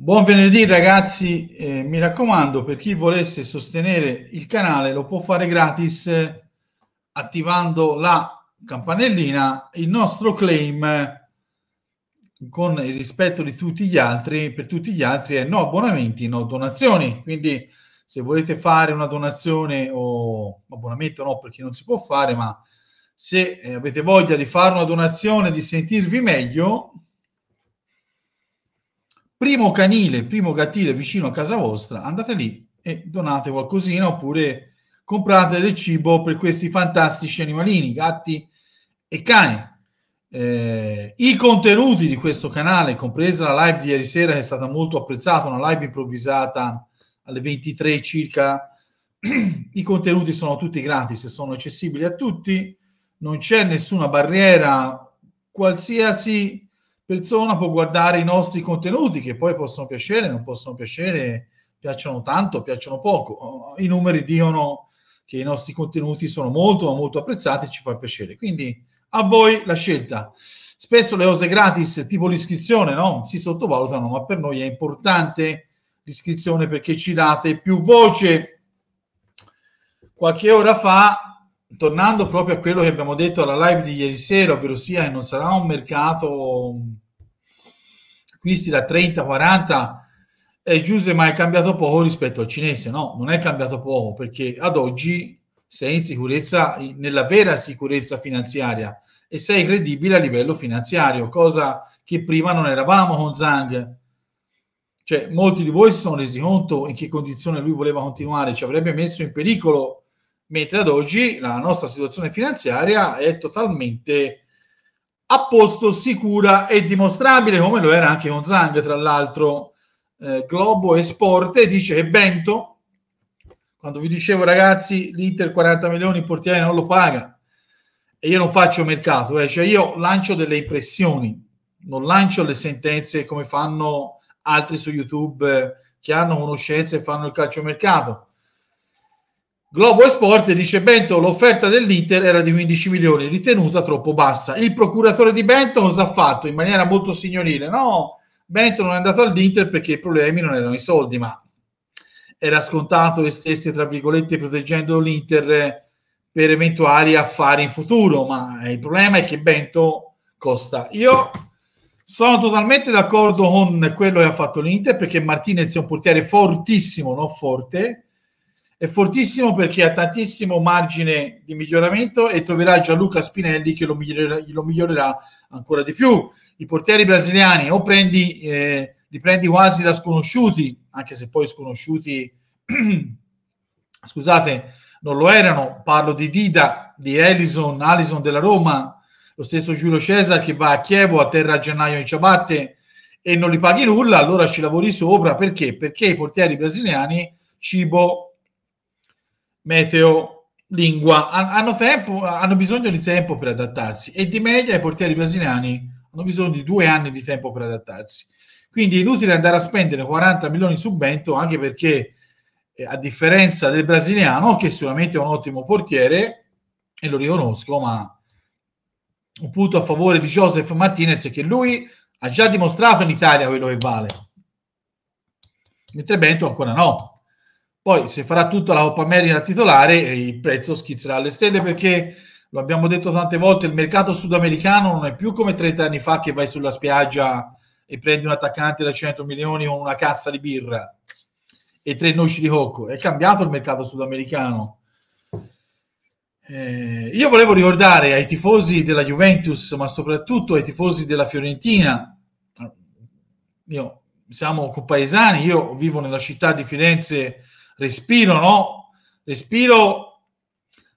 Buon venerdì ragazzi, eh, mi raccomando per chi volesse sostenere il canale lo può fare gratis attivando la campanellina, il nostro claim con il rispetto di tutti gli altri, per tutti gli altri è no abbonamenti, no donazioni, quindi se volete fare una donazione o abbonamento no perché non si può fare, ma se eh, avete voglia di fare una donazione, di sentirvi meglio, primo canile, primo gattile vicino a casa vostra, andate lì e donate qualcosina oppure comprate del cibo per questi fantastici animalini, gatti e cani. Eh, I contenuti di questo canale, compresa la live di ieri sera che è stata molto apprezzata, una live improvvisata alle 23 circa, i contenuti sono tutti gratis, sono accessibili a tutti, non c'è nessuna barriera, qualsiasi persona può guardare i nostri contenuti che poi possono piacere, non possono piacere, piacciono tanto, piacciono poco. I numeri dicono che i nostri contenuti sono molto, ma molto apprezzati e ci fa piacere. Quindi a voi la scelta. Spesso le cose gratis, tipo l'iscrizione, no? si sottovalutano, ma per noi è importante l'iscrizione perché ci date più voce. Qualche ora fa, tornando proprio a quello che abbiamo detto alla live di ieri sera, ovvero sia che non sarà un mercato acquisti da 30, 40, è Giuse, ma è cambiato poco rispetto al cinese? No, non è cambiato poco perché ad oggi sei in sicurezza, nella vera sicurezza finanziaria e sei credibile a livello finanziario, cosa che prima non eravamo con Zhang. Cioè, molti di voi si sono resi conto in che condizione lui voleva continuare, ci avrebbe messo in pericolo, mentre ad oggi la nostra situazione finanziaria è totalmente a posto sicura e dimostrabile, come lo era anche con Zang, tra l'altro, eh, Globo e Sport, dice che Bento, quando vi dicevo ragazzi, l'Inter 40 milioni, il portiere non lo paga, e io non faccio mercato, eh, cioè io lancio delle impressioni, non lancio le sentenze come fanno altri su YouTube eh, che hanno conoscenze e fanno il calciomercato. Globo Esport dice Bento l'offerta dell'Inter era di 15 milioni, ritenuta troppo bassa. Il procuratore di Bento cosa ha fatto? In maniera molto signorile, no, Bento non è andato all'Inter perché i problemi non erano i soldi, ma era scontato che stesse, tra virgolette, proteggendo l'Inter per eventuali affari in futuro, ma il problema è che Bento costa. Io sono totalmente d'accordo con quello che ha fatto l'Inter perché Martinez è un portiere fortissimo, non forte, è fortissimo perché ha tantissimo margine di miglioramento e troverà Gianluca Spinelli che lo migliorerà, lo migliorerà ancora di più. I portieri brasiliani o prendi, eh, li prendi quasi da sconosciuti, anche se poi sconosciuti, scusate, non lo erano. Parlo di Dida, di Ellison, Allison della Roma, lo stesso Giulio Cesar che va a Chievo a terra a gennaio in ciabatte e non li paghi nulla, allora ci lavori sopra. Perché? Perché i portieri brasiliani cibo meteo, lingua, hanno, tempo, hanno bisogno di tempo per adattarsi e di media i portieri brasiliani hanno bisogno di due anni di tempo per adattarsi. Quindi è inutile andare a spendere 40 milioni su Bento anche perché eh, a differenza del brasiliano che sicuramente è un ottimo portiere e lo riconosco, ma un punto a favore di Joseph Martinez è che lui ha già dimostrato in Italia quello che vale, mentre Bento ancora no. Poi se farà tutta la Coppa America titolare eh, il prezzo schizzerà alle stelle perché lo abbiamo detto tante volte, il mercato sudamericano non è più come 30 anni fa che vai sulla spiaggia e prendi un attaccante da 100 milioni o una cassa di birra e tre noci di cocco. È cambiato il mercato sudamericano. Eh, io volevo ricordare ai tifosi della Juventus, ma soprattutto ai tifosi della Fiorentina, io, siamo compaesani, io vivo nella città di Firenze respiro, no? Respiro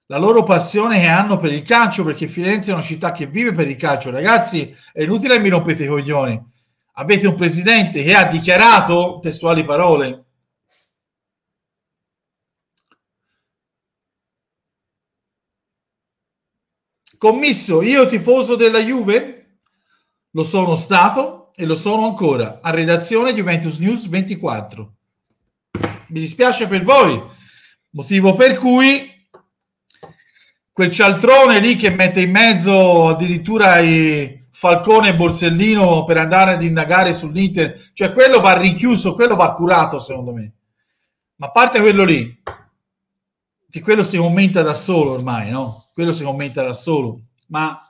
la loro passione che hanno per il calcio, perché Firenze è una città che vive per il calcio. Ragazzi, è inutile mi rompete i coglioni. Avete un presidente che ha dichiarato testuali parole. Commisso, io tifoso della Juve? Lo sono stato e lo sono ancora. A redazione Juventus News 24 mi dispiace per voi, motivo per cui quel cialtrone lì che mette in mezzo addirittura i Falcone e Borsellino per andare ad indagare sull'Inter, cioè quello va richiuso, quello va curato secondo me. Ma a parte quello lì, che quello si commenta da solo ormai, no? Quello si commenta da solo, ma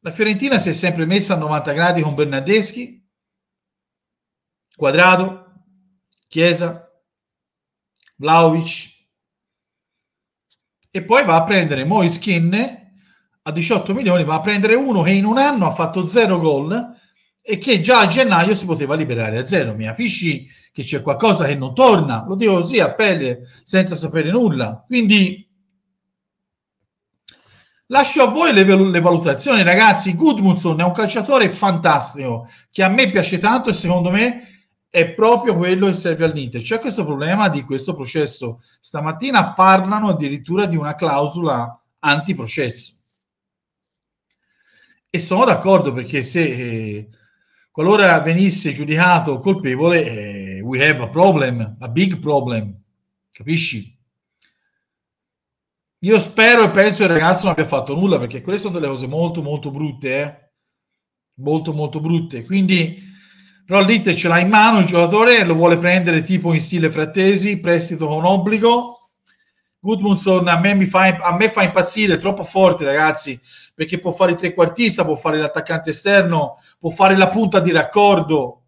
la Fiorentina si è sempre messa a 90 gradi con Bernardeschi, Quadrado, Chiesa, Vlaovic e poi va a prendere Moiskin a 18 milioni, va a prendere uno che in un anno ha fatto zero gol e che già a gennaio si poteva liberare a zero. Mi capisci che c'è qualcosa che non torna? Lo dico così a pelle, senza sapere nulla. Quindi lascio a voi le, le valutazioni, ragazzi. Gudmundsson è un calciatore fantastico che a me piace tanto e secondo me è proprio quello che serve al C'è questo problema di questo processo. Stamattina parlano addirittura di una clausola antiprocesso. E sono d'accordo perché se eh, qualora venisse giudicato colpevole, eh, we have a problem, a big problem, capisci? Io spero e penso che il ragazzo non abbia fatto nulla perché quelle sono delle cose molto molto brutte, eh? molto molto brutte. Quindi però l'Inter ce l'ha in mano il giocatore lo vuole prendere tipo in stile frattesi, prestito con obbligo. Gudmundsson a me, mi fa, a me fa impazzire, è troppo forte ragazzi, perché può fare il trequartista, può fare l'attaccante esterno, può fare la punta di raccordo,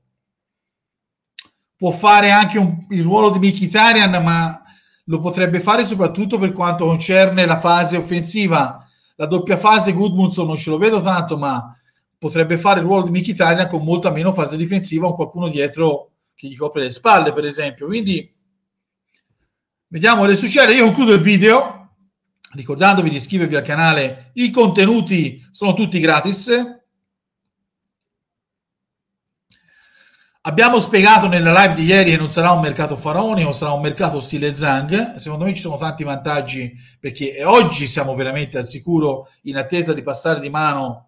può fare anche un, il ruolo di Mkhitaryan, ma lo potrebbe fare soprattutto per quanto concerne la fase offensiva. La doppia fase Gudmundsson non ce lo vedo tanto, ma potrebbe fare il ruolo di Michitania con molta meno fase difensiva o qualcuno dietro che gli copre le spalle, per esempio. Quindi vediamo cosa succede. Io concludo il video ricordandovi di iscrivervi al canale. I contenuti sono tutti gratis. Abbiamo spiegato nella live di ieri che non sarà un mercato faraonico, sarà un mercato stile Zang. Secondo me ci sono tanti vantaggi perché oggi siamo veramente al sicuro in attesa di passare di mano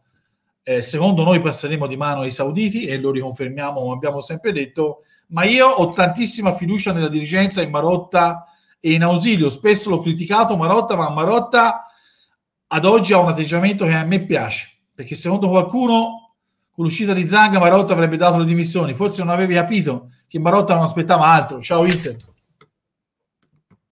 eh, secondo noi passeremo di mano ai sauditi e lo riconfermiamo, come abbiamo sempre detto, ma io ho tantissima fiducia nella dirigenza in Marotta e in Ausilio. Spesso l'ho criticato Marotta, ma Marotta ad oggi ha un atteggiamento che a me piace, perché secondo qualcuno con l'uscita di Zanga Marotta avrebbe dato le dimissioni, forse non avevi capito che Marotta non aspettava altro. Ciao Inter.